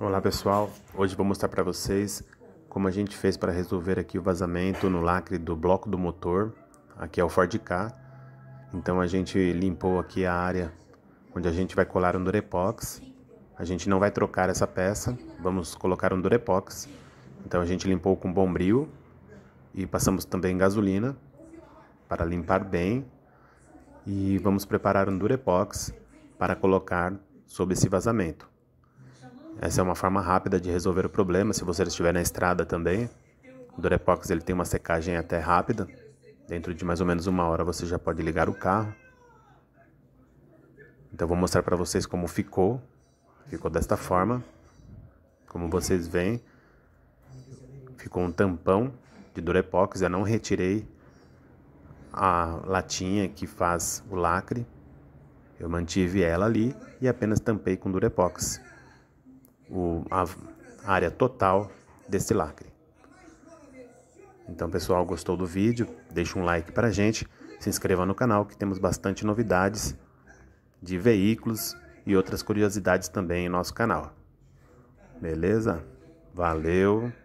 Olá pessoal, hoje vou mostrar para vocês como a gente fez para resolver aqui o vazamento no lacre do bloco do motor, aqui é o Ford K, então a gente limpou aqui a área onde a gente vai colar um durepox, a gente não vai trocar essa peça, vamos colocar um durepox, então a gente limpou com bombril e passamos também gasolina para limpar bem e vamos preparar um durepox para colocar sob esse vazamento. Essa é uma forma rápida de resolver o problema se você estiver na estrada também. O Durepox ele tem uma secagem até rápida. Dentro de mais ou menos uma hora você já pode ligar o carro. Então vou mostrar para vocês como ficou. Ficou desta forma. Como vocês veem, ficou um tampão de Durepox. Eu não retirei a latinha que faz o lacre. Eu mantive ela ali e apenas tampei com Durepox o, a área total desse lacre. Então, pessoal, gostou do vídeo? Deixa um like pra gente, se inscreva no canal que temos bastante novidades de veículos e outras curiosidades também em nosso canal. Beleza? Valeu!